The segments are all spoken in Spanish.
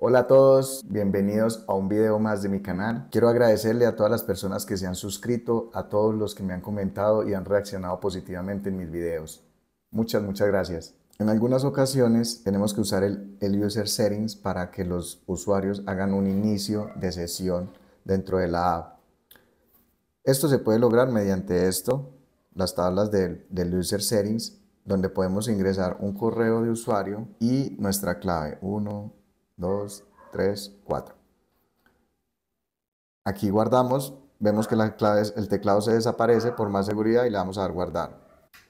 Hola a todos, bienvenidos a un video más de mi canal. Quiero agradecerle a todas las personas que se han suscrito, a todos los que me han comentado y han reaccionado positivamente en mis videos. Muchas, muchas gracias. En algunas ocasiones tenemos que usar el, User Settings para que los usuarios hagan un inicio de sesión dentro de la app. Esto se puede lograr mediante esto, las tablas del, del User Settings, donde podemos ingresar un correo de usuario y nuestra clave 1, 2, 3, 4. Aquí guardamos, vemos que la clave, el teclado se desaparece por más seguridad y le vamos a dar guardar.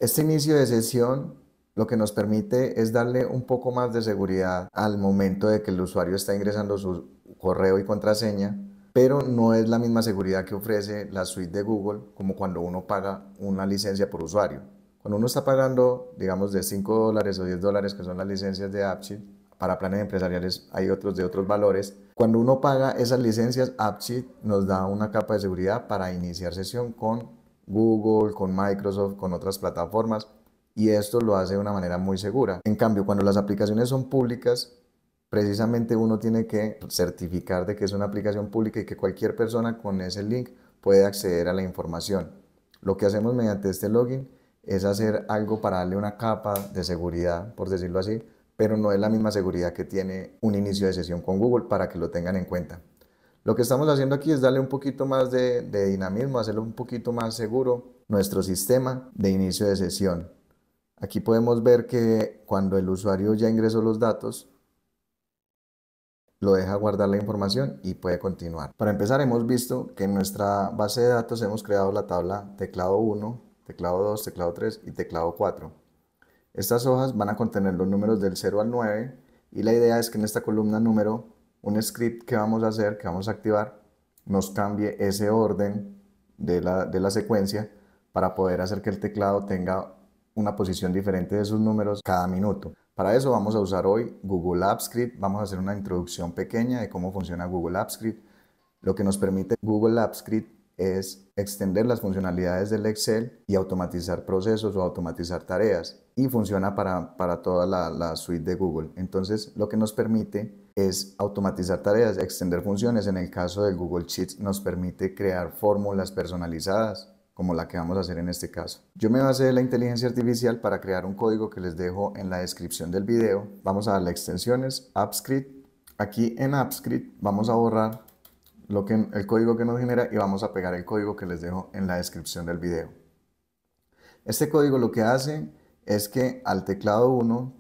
Este inicio de sesión lo que nos permite es darle un poco más de seguridad al momento de que el usuario está ingresando su correo y contraseña, pero no es la misma seguridad que ofrece la suite de Google como cuando uno paga una licencia por usuario. Cuando uno está pagando, digamos, de 5 dólares o 10 dólares, que son las licencias de AppSheet, para planes empresariales hay otros de otros valores. Cuando uno paga esas licencias, AppSheet nos da una capa de seguridad para iniciar sesión con Google, con Microsoft, con otras plataformas y esto lo hace de una manera muy segura. En cambio, cuando las aplicaciones son públicas, precisamente uno tiene que certificar de que es una aplicación pública y que cualquier persona con ese link puede acceder a la información. Lo que hacemos mediante este login es hacer algo para darle una capa de seguridad, por decirlo así, pero no es la misma seguridad que tiene un inicio de sesión con Google para que lo tengan en cuenta. Lo que estamos haciendo aquí es darle un poquito más de, dinamismo, hacerlo un poquito más seguro nuestro sistema de inicio de sesión. Aquí podemos ver que cuando el usuario ya ingresó los datos, lo deja guardar la información y puede continuar. Para empezar, hemos visto que en nuestra base de datos hemos creado la tabla teclado 1, teclado 2, teclado 3 y teclado 4. Estas hojas van a contener los números del 0 al 9 y la idea es que en esta columna número, un script que vamos a hacer, que vamos a activar, nos cambie ese orden de la, secuencia para poder hacer que el teclado tenga una posición diferente de sus números cada minuto. Para eso vamos a usar hoy Google Apps Script, vamos a hacer una introducción pequeña de cómo funciona Google Apps Script. Lo que nos permite Google Apps Script es extender las funcionalidades del Excel y automatizar procesos o automatizar tareas. Y funciona para, toda la, suite de Google. Entonces, lo que nos permite es automatizar tareas, extender funciones. En el caso de Google Sheets, nos permite crear fórmulas personalizadas, como la que vamos a hacer en este caso. Yo me basé en la inteligencia artificial para crear un código que les dejo en la descripción del video. Vamos a darle extensiones, Script. Aquí en Script, vamos a borrar que, el código que nos genera y vamos a pegar el código que les dejo en la descripción del video. Este código lo que hace es que al teclado 1,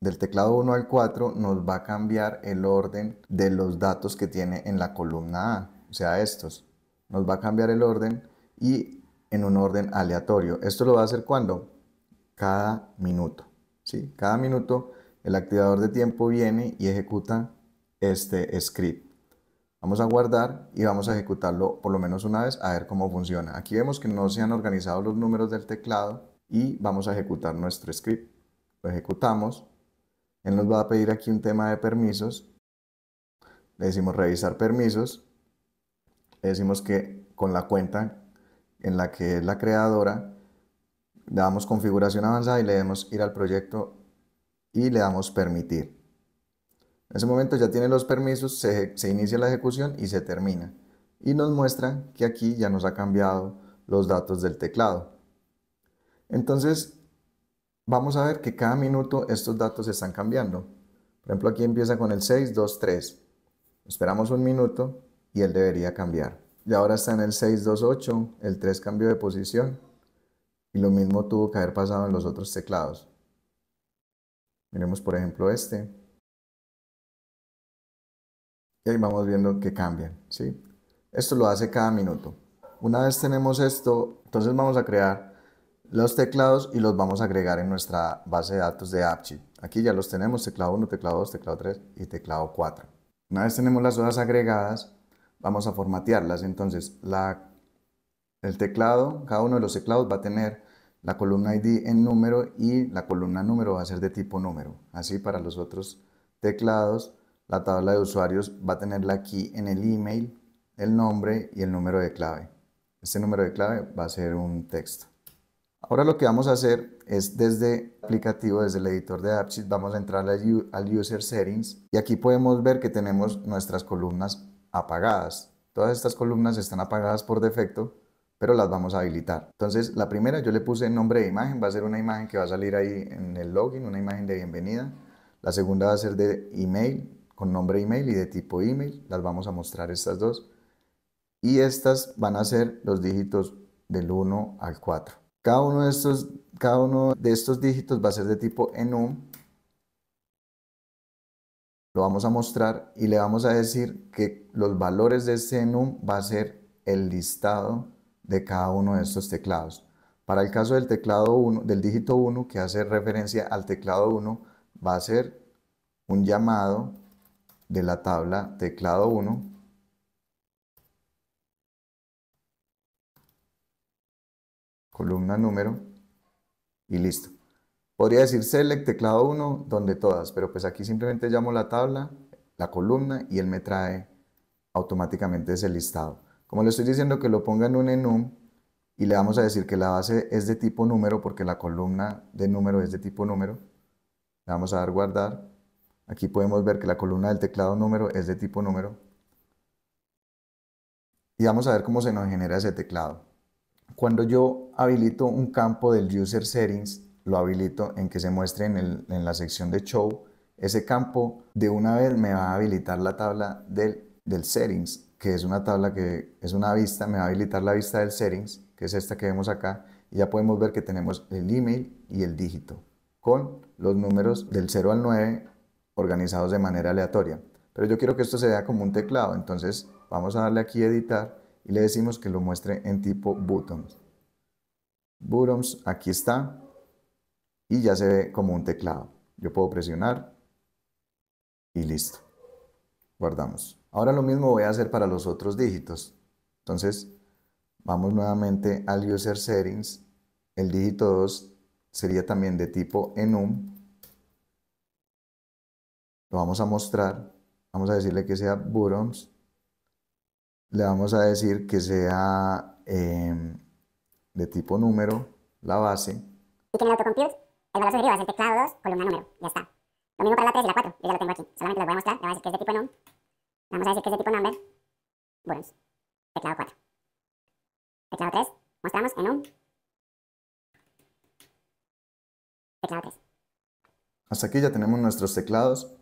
del teclado 1 al 4, nos va a cambiar el orden de los datos que tiene en la columna A, o sea, estos. Nos va a cambiar el orden y en un orden aleatorio. Esto lo va a hacer cuando? Cada minuto. ¿sí? Cada minuto el activador de tiempo viene y ejecuta este script. Vamos a guardar y vamos a ejecutarlo por lo menos una vez a ver cómo funciona. Aquí vemos que no se han organizado los números del teclado y vamos a ejecutar nuestro script. Lo ejecutamos. Él nos va a pedir aquí un tema de permisos. Le decimos revisar permisos. Le decimos que con la cuenta en la que es la creadora, le damos configuración avanzada y le damos ir al proyecto y le damos permitir. En ese momento ya tiene los permisos, se, inicia la ejecución y se termina. Y nos muestra que aquí ya nos ha cambiado los datos del teclado. Entonces, vamos a ver que cada minuto estos datos están cambiando. Por ejemplo, aquí empieza con el 6, 2, 3. Esperamos un minuto y él debería cambiar. Y ahora está en el 6, 2, 8, el 3 cambió de posición. Y lo mismo tuvo que haber pasado en los otros teclados. Miremos por ejemplo este. Y ahí vamos viendo que cambian, ¿sí? Esto lo hace cada minuto. Una vez tenemos esto, entonces vamos a crear los teclados y los vamos a agregar en nuestra base de datos de AppSheet. Aquí ya los tenemos, teclado 1, teclado 2, teclado 3 y teclado 4. Una vez tenemos las dos agregadas, vamos a formatearlas. Entonces, el teclado, cada uno de los teclados va a tener la columna ID en número y la columna número va a ser de tipo número. Así para los otros teclados la tabla de usuarios va a tenerla aquí en el email, el nombre y el número de clave. Este número de clave va a ser un texto. Ahora lo que vamos a hacer es desde el aplicativo, desde el editor de AppSheet, vamos a entrar al User Settings y aquí podemos ver que tenemos nuestras columnas apagadas. Todas estas columnas están apagadas por defecto, pero las vamos a habilitar. Entonces, la primera yo le puse nombre de imagen, va a ser una imagen que va a salir ahí en el login, una imagen de bienvenida. La segunda va a ser de email, con nombre email y de tipo email. Las vamos a mostrar estas dos. Y estas van a ser los dígitos del 1 al 4. Cada uno de estos, cada uno de estos dígitos va a ser de tipo enum. Lo vamos a mostrar y le vamos a decir que los valores de este enum va a ser el listado de cada uno de estos teclados. Para el caso del teclado 1, del dígito 1, que hace referencia al teclado 1, va a ser un llamado de la tabla teclado 1 columna número y listo. Podría decir select teclado 1 donde todas, pero pues aquí simplemente llamo la tabla, la columna y él me trae automáticamente ese listado. Como le estoy diciendo que lo ponga en un enum y le vamos a decir que la base es de tipo número porque la columna de número es de tipo número. Le vamos a dar guardar Aquí podemos ver que la columna del teclado número es de tipo número. Y vamos a ver cómo se nos genera ese teclado. Cuando yo habilito un campo del User Settings, lo habilito en que se muestre en, la sección de Show, ese campo de una vez me va a habilitar la tabla del, del Settings, que es una tabla que es una vista, me va a habilitar la vista del Settings, que es esta que vemos acá, y ya podemos ver que tenemos el email y el dígito, con los números del 0 al 9 organizados de manera aleatoria. Pero yo quiero que esto se vea como un teclado, entonces vamos a darle aquí editar y le decimos que lo muestre en tipo buttons. Buttons, aquí está, y ya se ve como un teclado. Yo puedo presionar y listo. Guardamos. Ahora lo mismo voy a hacer para los otros dígitos. Entonces, vamos nuevamente al User Settings. El dígito 2 sería también de tipo enum lo vamos a mostrar, vamos a decirle que sea buttons, le vamos a decir que sea eh, de tipo número, la base. Y que en el autocompute el valor sugerido es el teclado 2, columna número, ya está. Lo mismo para la 3 y la 4, yo ya lo tengo aquí, solamente les voy a mostrar, le base a decir que es de tipo num, vamos a decir que es de tipo number, buttons, teclado 4. Teclado 3, mostramos en un teclado 3. Hasta aquí ya tenemos nuestros teclados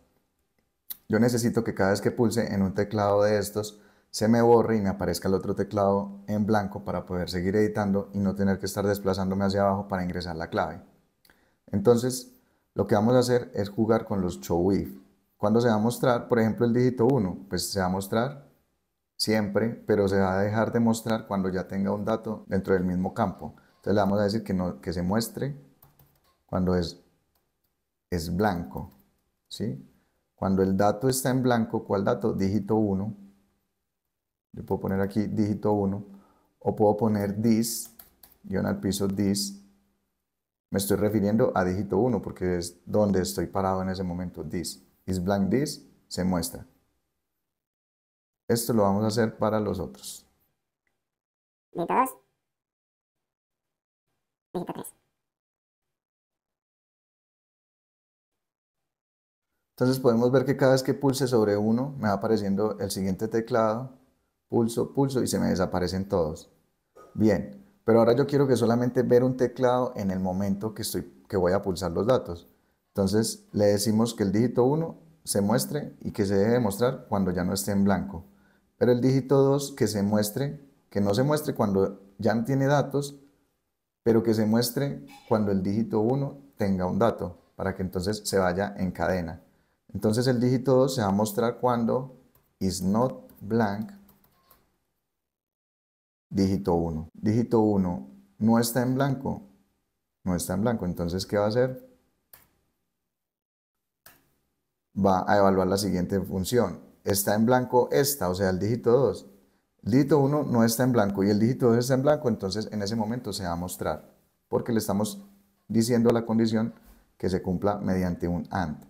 yo necesito que cada vez que pulse en un teclado de estos, se me borre y me aparezca el otro teclado en blanco para poder seguir editando y no tener que estar desplazándome hacia abajo para ingresar la clave. Entonces, lo que vamos a hacer es jugar con los show if. Cuando se va a mostrar, por ejemplo, el dígito 1, pues se va a mostrar siempre, pero se va a dejar de mostrar cuando ya tenga un dato dentro del mismo campo. Entonces le vamos a decir que, no, que se muestre cuando es, es blanco, ¿sí? Cuando el dato está en blanco, ¿cuál dato? Dígito 1. Yo puedo poner aquí dígito 1. O puedo poner dis, en al piso this. Me estoy refiriendo a dígito 1 porque es donde estoy parado en ese momento. Dis. Is blank this. se muestra. Esto lo vamos a hacer para los otros. Dígito 2. Dígito 3. Entonces podemos ver que cada vez que pulse sobre uno me va apareciendo el siguiente teclado, pulso, pulso y se me desaparecen todos. Bien, pero ahora yo quiero que solamente ver un teclado en el momento que, estoy, que voy a pulsar los datos. Entonces le decimos que el dígito 1 se muestre y que se deje de mostrar cuando ya no esté en blanco. Pero el dígito 2 que se muestre, que no se muestre cuando ya no tiene datos, pero que se muestre cuando el dígito 1 tenga un dato, para que entonces se vaya en cadena. Entonces el dígito 2 se va a mostrar cuando is not blank dígito 1. Dígito 1 no está en blanco. No está en blanco. Entonces, ¿qué va a hacer? Va a evaluar la siguiente función. Está en blanco esta, o sea, el dígito 2. El dígito 1 no está en blanco y el dígito 2 está en blanco, entonces en ese momento se va a mostrar, porque le estamos diciendo a la condición que se cumpla mediante un AND.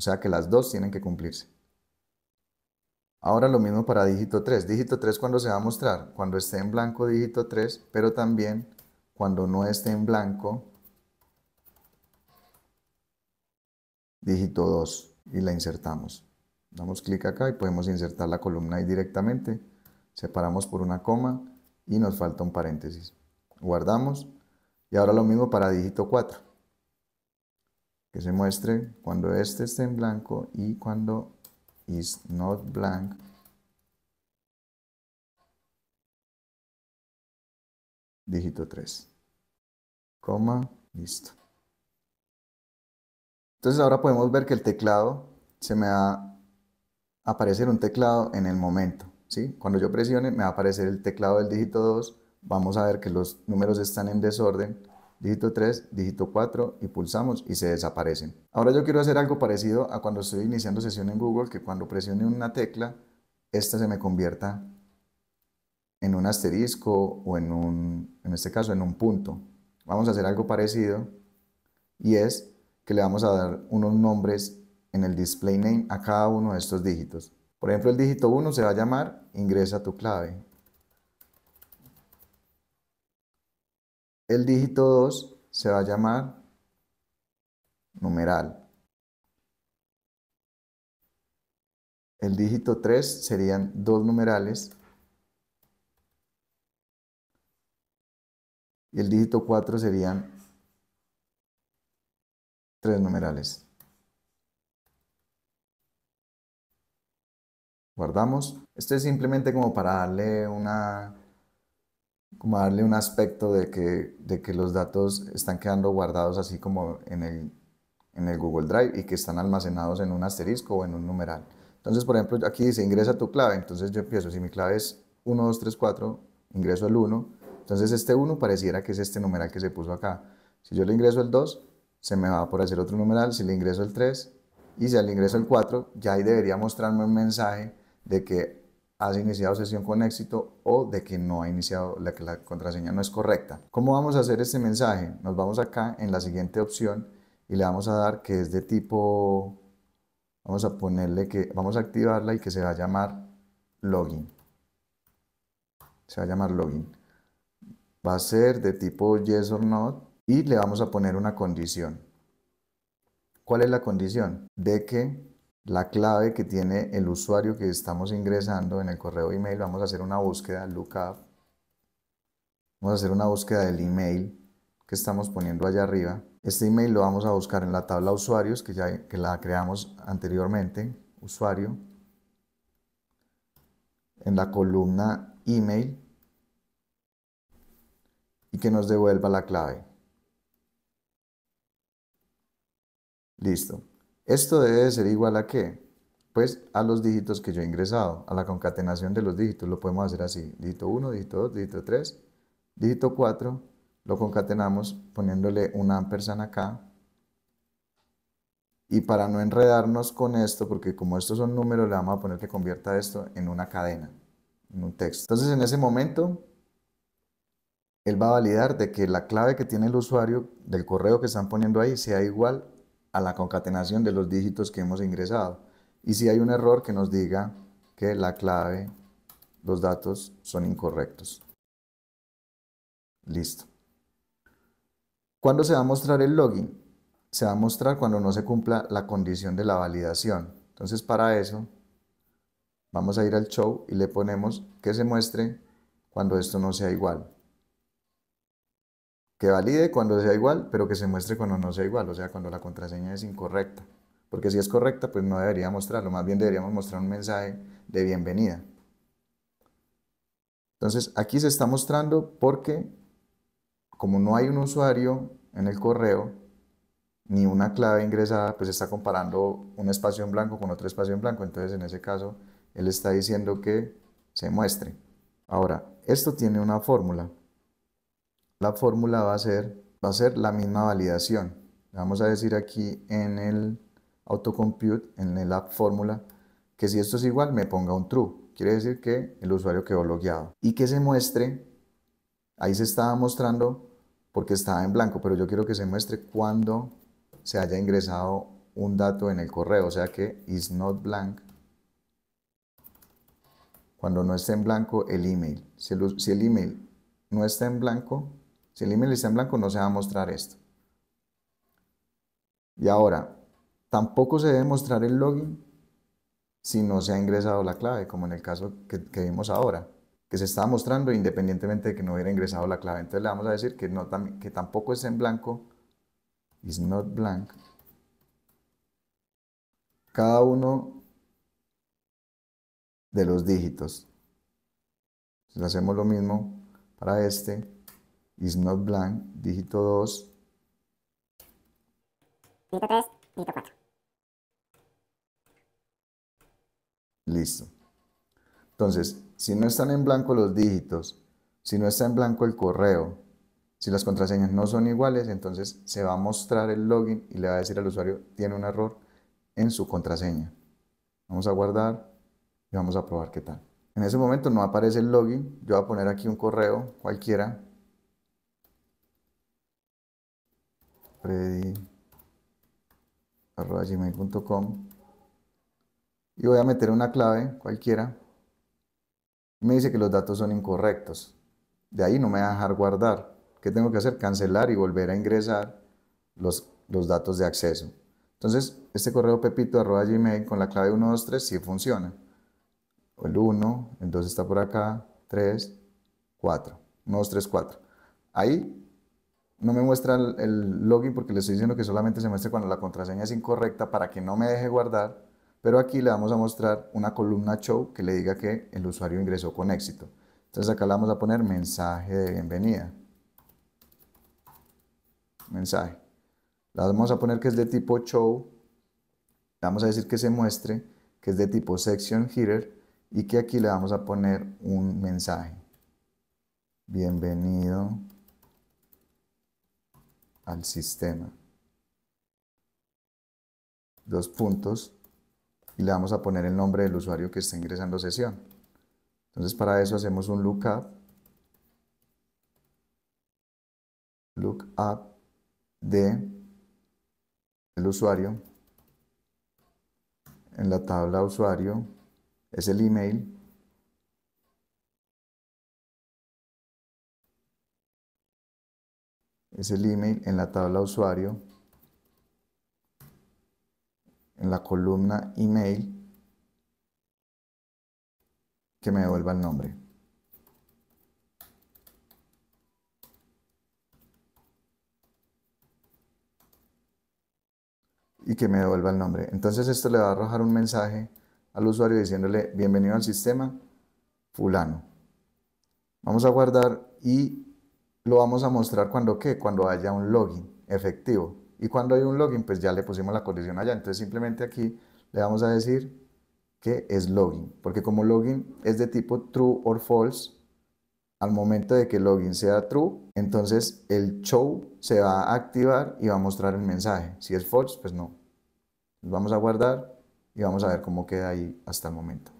O sea que las dos tienen que cumplirse. Ahora lo mismo para dígito 3. Dígito 3 cuando se va a mostrar, cuando esté en blanco dígito 3, pero también cuando no esté en blanco dígito 2 y la insertamos. Damos clic acá y podemos insertar la columna ahí directamente. Separamos por una coma y nos falta un paréntesis. Guardamos. Y ahora lo mismo para dígito 4 que se muestre cuando este esté en blanco y cuando is not blank. Dígito 3. listo. Entonces ahora podemos ver que el teclado se me va a aparecer un teclado en el momento. ¿sí? Cuando yo presione me va a aparecer el teclado del dígito 2. Vamos a ver que los números están en desorden dígito 3, dígito 4 y pulsamos y se desaparecen. Ahora yo quiero hacer algo parecido a cuando estoy iniciando sesión en Google, que cuando presione una tecla, esta se me convierta en un asterisco o en un, en este caso, en un punto. Vamos a hacer algo parecido y es que le vamos a dar unos nombres en el display name a cada uno de estos dígitos. Por ejemplo, el dígito 1 se va a llamar ingresa tu clave. el dígito 2 se va a llamar numeral. El dígito 3 serían dos numerales. Y el dígito 4 serían tres numerales. Guardamos. Esto es simplemente como para darle una como darle un aspecto de que, de que los datos están quedando guardados así como en el, en el Google Drive y que están almacenados en un asterisco o en un numeral. Entonces, por ejemplo, aquí dice ingresa tu clave, entonces yo empiezo, si mi clave es 1, 2, 3, 4, ingreso el 1, entonces este 1 pareciera que es este numeral que se puso acá. Si yo le ingreso el 2, se me va a hacer otro numeral, si le ingreso el 3 y si al ingreso el 4, ya ahí debería mostrarme un mensaje de que has iniciado sesión con éxito o de que no ha iniciado, la que la contraseña no es correcta. ¿Cómo vamos a hacer este mensaje? Nos vamos acá en la siguiente opción y le vamos a dar que es de tipo, vamos a ponerle que, vamos a activarla y que se va a llamar login. Se va a llamar login. Va a ser de tipo yes or No y le vamos a poner una condición. ¿Cuál es la condición? De que la clave que tiene el usuario que estamos ingresando en el correo email. Vamos a hacer una búsqueda, lookup. Vamos a hacer una búsqueda del email que estamos poniendo allá arriba. Este email lo vamos a buscar en la tabla usuarios que ya que la creamos anteriormente, usuario. En la columna email y que nos devuelva la clave. Listo. Esto debe ser igual a qué? Pues a los dígitos que yo he ingresado, a la concatenación de los dígitos. Lo podemos hacer así, dígito 1, dígito 2, dígito 3, dígito 4. Lo concatenamos poniéndole una ampersand acá. Y para no enredarnos con esto, porque como estos son números, le vamos a poner que convierta esto en una cadena, en un texto. Entonces en ese momento él va a validar de que la clave que tiene el usuario del correo que están poniendo ahí sea igual a la concatenación de los dígitos que hemos ingresado. Y si hay un error que nos diga que la clave, los datos son incorrectos. Listo. ¿Cuándo se va a mostrar el login? Se va a mostrar cuando no se cumpla la condición de la validación. Entonces para eso vamos a ir al show y le ponemos que se muestre cuando esto no sea igual que valide cuando sea igual, pero que se muestre cuando no sea igual, o sea, cuando la contraseña es incorrecta. Porque si es correcta, pues no debería mostrarlo, más bien deberíamos mostrar un mensaje de bienvenida. Entonces, aquí se está mostrando porque como no hay un usuario en el correo, ni una clave ingresada, pues está comparando un espacio en blanco con otro espacio en blanco. Entonces, en ese caso, él está diciendo que se muestre. Ahora, esto tiene una fórmula la fórmula va a ser, va a ser la misma validación. Vamos a decir aquí en el autocompute, en el app fórmula, que si esto es igual me ponga un true. Quiere decir que el usuario quedó logueado. Y que se muestre, ahí se estaba mostrando porque estaba en blanco, pero yo quiero que se muestre cuando se haya ingresado un dato en el correo, o sea que is not blank cuando no esté en blanco el email. si el email no está en blanco, si el email está en blanco, no se va a mostrar esto. Y ahora, tampoco se debe mostrar el login si no se ha ingresado la clave, como en el caso que, vimos ahora, que se está mostrando independientemente de que no hubiera ingresado la clave. Entonces le vamos a decir que, no, que tampoco es en blanco, is not blank. Cada uno de los dígitos. Entonces hacemos lo mismo para este is not blank, dígito 2. Dígito 3, dígito 4. Listo. Entonces, si no están en blanco los dígitos, si no está en blanco el correo, si las contraseñas no son iguales, entonces se va a mostrar el login y le va a decir al usuario, tiene un error en su contraseña. Vamos a guardar y vamos a probar qué tal. En ese momento no aparece el login, yo voy a poner aquí un correo cualquiera freddy.gmail.com y voy a meter una clave cualquiera. Me dice que los datos son incorrectos. De ahí no me va a dejar guardar. ¿Qué tengo que hacer? Cancelar y volver a ingresar los, los datos de acceso. Entonces, este correo pepito arroba gmail con la clave 123 sí funciona. El 1, el 2 está por acá, 3, 4. 1, 2, 3, 4. Ahí no me muestra el, login porque le estoy diciendo que solamente se muestre cuando la contraseña es incorrecta para que no me deje guardar, pero aquí le vamos a mostrar una columna show que le diga que el usuario ingresó con éxito. Entonces acá le vamos a poner mensaje de bienvenida. Mensaje. Le vamos a poner que es de tipo show. Le vamos a decir que se muestre, que es de tipo section header y que aquí le vamos a poner un mensaje. Bienvenido al sistema. Dos puntos y le vamos a poner el nombre del usuario que está ingresando sesión. Entonces para eso hacemos un lookup. Lookup de el usuario en la tabla usuario es el email es el email en la tabla usuario, en la columna email, que me devuelva el nombre. Y que me devuelva el nombre. Entonces esto le va a arrojar un mensaje al usuario diciéndole bienvenido al sistema fulano. Vamos a guardar y lo vamos a mostrar cuando qué, cuando haya un login efectivo. Y cuando hay un login, pues ya le pusimos la condición allá. Entonces simplemente aquí le vamos a decir que es login, porque como login es de tipo true or false, al momento de que login sea true, entonces el show se va a activar y va a mostrar el mensaje. Si es false, pues no. Vamos a guardar y vamos a ver cómo queda ahí hasta el momento.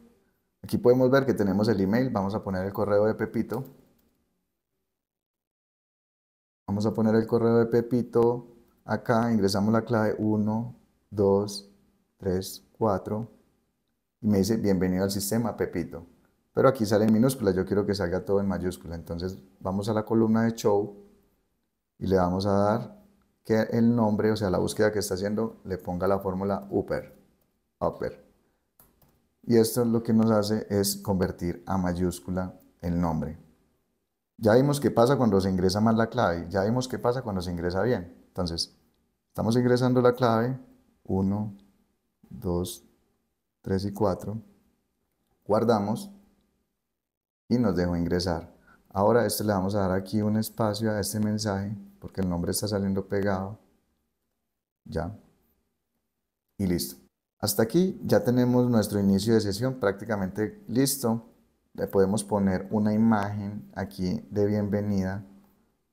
Aquí podemos ver que tenemos el email, vamos a poner el correo de Pepito Vamos a poner el correo de Pepito acá, ingresamos la clave 1, 2, 3, 4 y me dice bienvenido al sistema Pepito. Pero aquí sale en minúscula, yo quiero que salga todo en mayúscula. Entonces vamos a la columna de show y le vamos a dar que el nombre, o sea, la búsqueda que está haciendo, le ponga la fórmula upper. upper. Y esto es lo que nos hace es convertir a mayúscula el nombre. Ya vimos qué pasa cuando se ingresa mal la clave, ya vimos qué pasa cuando se ingresa bien. Entonces, estamos ingresando la clave 1, 2, 3 y 4. Guardamos y nos dejó ingresar. Ahora este le vamos a dar aquí un espacio a este mensaje porque el nombre está saliendo pegado. Ya. Y listo. Hasta aquí ya tenemos nuestro inicio de sesión prácticamente listo le podemos poner una imagen aquí de bienvenida.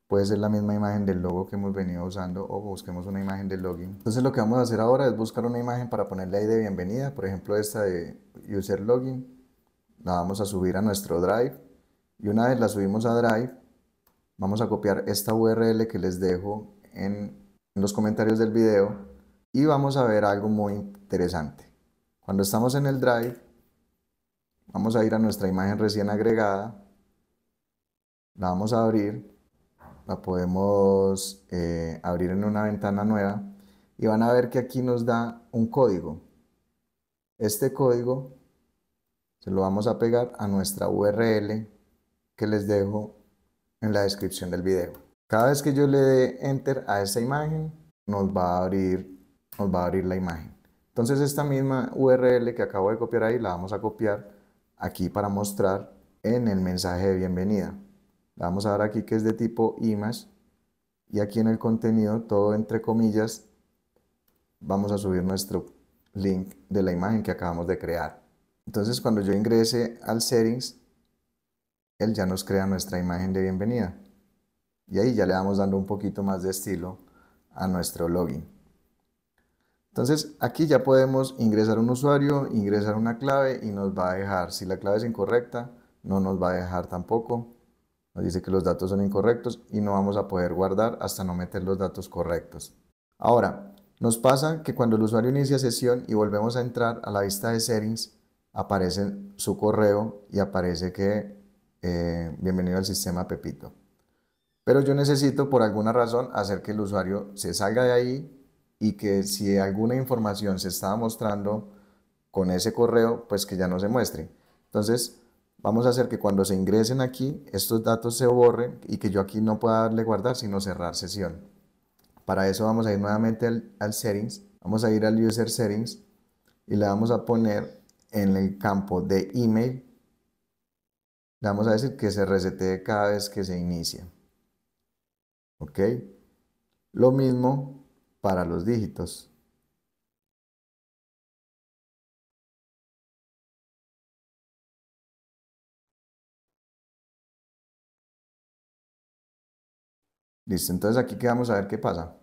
Puede ser la misma imagen del logo que hemos venido usando o busquemos una imagen de login. Entonces lo que vamos a hacer ahora es buscar una imagen para ponerle ahí de bienvenida. Por ejemplo esta de user login. La vamos a subir a nuestro drive. Y una vez la subimos a drive, vamos a copiar esta URL que les dejo en los comentarios del video. Y vamos a ver algo muy interesante. Cuando estamos en el drive, Vamos a ir a nuestra imagen recién agregada. La vamos a abrir. La podemos eh, abrir en una ventana nueva. Y van a ver que aquí nos da un código. Este código se lo vamos a pegar a nuestra URL que les dejo en la descripción del video. Cada vez que yo le dé enter a esa imagen, nos va a abrir, nos va a abrir la imagen. Entonces esta misma URL que acabo de copiar ahí la vamos a copiar aquí para mostrar en el mensaje de bienvenida. Vamos a ver aquí que es de tipo image y aquí en el contenido, todo entre comillas, vamos a subir nuestro link de la imagen que acabamos de crear. Entonces cuando yo ingrese al settings, él ya nos crea nuestra imagen de bienvenida. Y ahí ya le vamos dando un poquito más de estilo a nuestro login. Entonces aquí ya podemos ingresar un usuario, ingresar una clave y nos va a dejar, si la clave es incorrecta, no nos va a dejar tampoco. Nos dice que los datos son incorrectos y no vamos a poder guardar hasta no meter los datos correctos. Ahora, nos pasa que cuando el usuario inicia sesión y volvemos a entrar a la vista de settings, aparece su correo y aparece que eh, bienvenido al sistema Pepito. Pero yo necesito por alguna razón hacer que el usuario se salga de ahí y que si alguna información se estaba mostrando con ese correo, pues que ya no se muestre. Entonces, vamos a hacer que cuando se ingresen aquí, estos datos se borren y que yo aquí no pueda darle guardar, sino cerrar sesión. Para eso vamos a ir nuevamente al, settings, vamos a ir al user settings y le vamos a poner en el campo de email, le vamos a decir que se resete cada vez que se inicia. ¿Ok? Lo mismo para los dígitos. Listo, entonces aquí que vamos a ver qué pasa.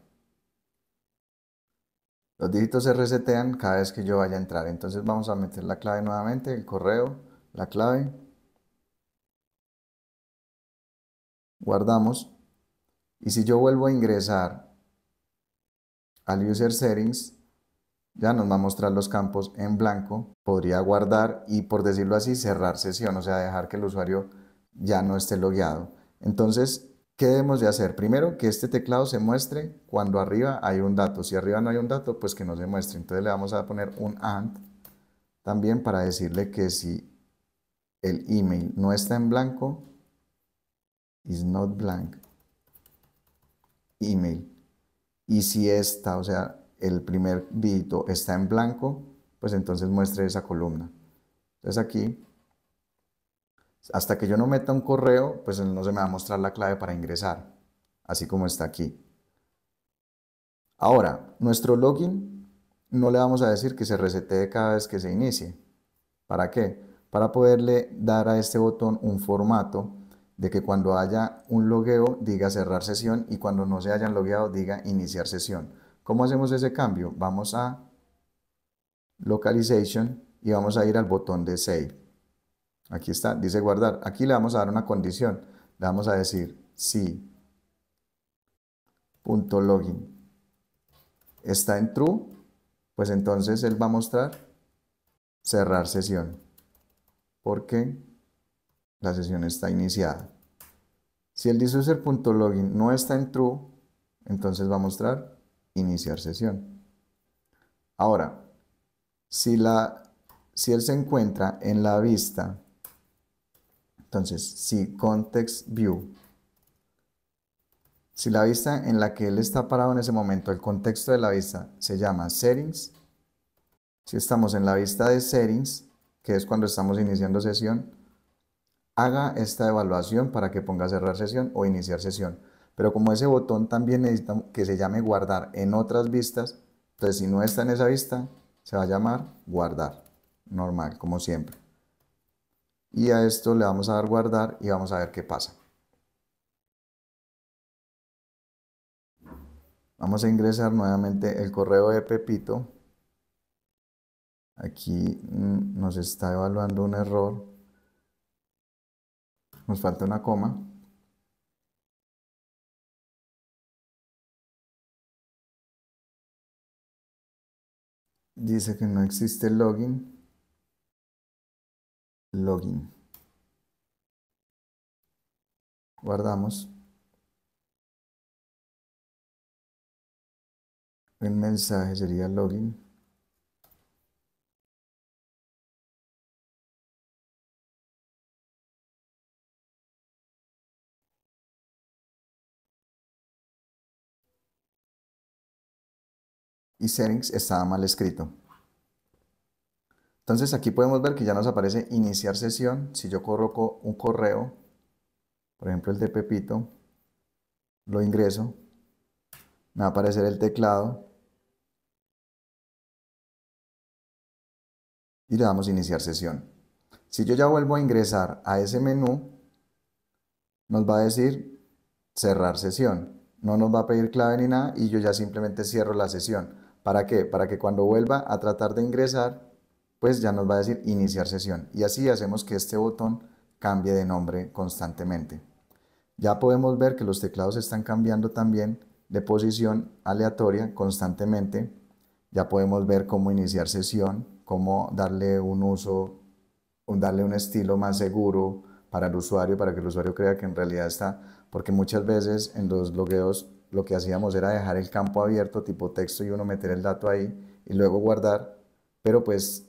Los dígitos se resetean cada vez que yo vaya a entrar. Entonces vamos a meter la clave nuevamente, el correo, la clave. Guardamos. Y si yo vuelvo a ingresar al User Settings, ya nos va a mostrar los campos en blanco. Podría guardar y, por decirlo así, cerrar sesión, o sea, dejar que el usuario ya no esté logueado. Entonces, ¿qué debemos de hacer? Primero, que este teclado se muestre cuando arriba hay un dato. Si arriba no hay un dato, pues que no se muestre. Entonces le vamos a poner un AND también para decirle que si el email no está en blanco, is not blank, email. Y si esta, o sea, el primer dígito está en blanco, pues entonces muestre esa columna. Entonces aquí, hasta que yo no meta un correo, pues no se me va a mostrar la clave para ingresar, así como está aquí. Ahora, nuestro login no le vamos a decir que se resetee cada vez que se inicie. ¿Para qué? Para poderle dar a este botón un formato de que cuando haya un logueo diga cerrar sesión y cuando no se hayan logueado diga iniciar sesión. ¿Cómo hacemos ese cambio? Vamos a Localization y vamos a ir al botón de Save. Aquí está, dice guardar. Aquí le vamos a dar una condición. Le vamos a decir si punto login está en true, pues entonces él va a mostrar cerrar sesión. ¿Por qué? la sesión está iniciada. Si el disuser.login no está en true, entonces va a mostrar iniciar sesión. Ahora, si, si él se encuentra en la vista, entonces si context view, si la vista en la que él está parado en ese momento, el contexto de la vista se llama settings, si estamos en la vista de settings, que es cuando estamos iniciando sesión, haga esta evaluación para que ponga cerrar sesión o iniciar sesión. Pero como ese botón también necesita que se llame guardar en otras vistas, entonces si no está en esa vista, se va a llamar guardar, normal, como siempre. Y a esto le vamos a dar guardar y vamos a ver qué pasa. Vamos a ingresar nuevamente el correo de Pepito. Aquí mm, nos está evaluando un error nos falta una coma. Dice que no existe login. Login. Guardamos. El mensaje sería login. settings estaba mal escrito. Entonces aquí podemos ver que ya nos aparece iniciar sesión. Si yo coloco un correo, por ejemplo el de Pepito, lo ingreso, me va a aparecer el teclado y le damos iniciar sesión. Si yo ya vuelvo a ingresar a ese menú, nos va a decir cerrar sesión. No nos va a pedir clave ni nada y yo ya simplemente cierro la sesión. ¿Para qué? Para que cuando vuelva a tratar de ingresar, pues ya nos va a decir iniciar sesión. Y así hacemos que este botón cambie de nombre constantemente. Ya podemos ver que los teclados están cambiando también de posición aleatoria constantemente. Ya podemos ver cómo iniciar sesión, cómo darle un uso, darle un estilo más seguro para el usuario, para que el usuario crea que en realidad está, porque muchas veces en los bloqueos lo que hacíamos era dejar el campo abierto tipo texto y uno meter el dato ahí y luego guardar, pero pues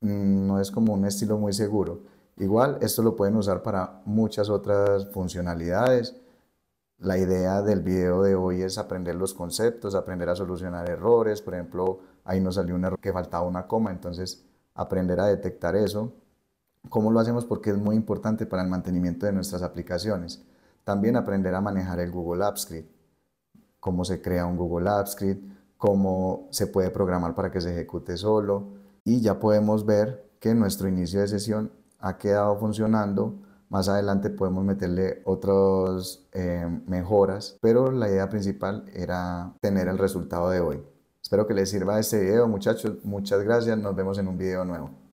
mm, no es como un estilo muy seguro. Igual esto lo pueden usar para muchas otras funcionalidades. La idea del video de hoy es aprender los conceptos, aprender a solucionar errores. Por ejemplo, ahí nos salió un error que faltaba una coma, entonces aprender a detectar eso. ¿Cómo lo hacemos? Porque es muy importante para el mantenimiento de nuestras aplicaciones. También aprender a manejar el Google Apps Script cómo se crea un Google Apps Script, cómo se puede programar para que se ejecute solo y ya podemos ver que nuestro inicio de sesión ha quedado funcionando. Más adelante podemos meterle otras eh, mejoras, pero la idea principal era tener el resultado de hoy. Espero que les sirva este video, muchachos. Muchas gracias. Nos vemos en un video nuevo.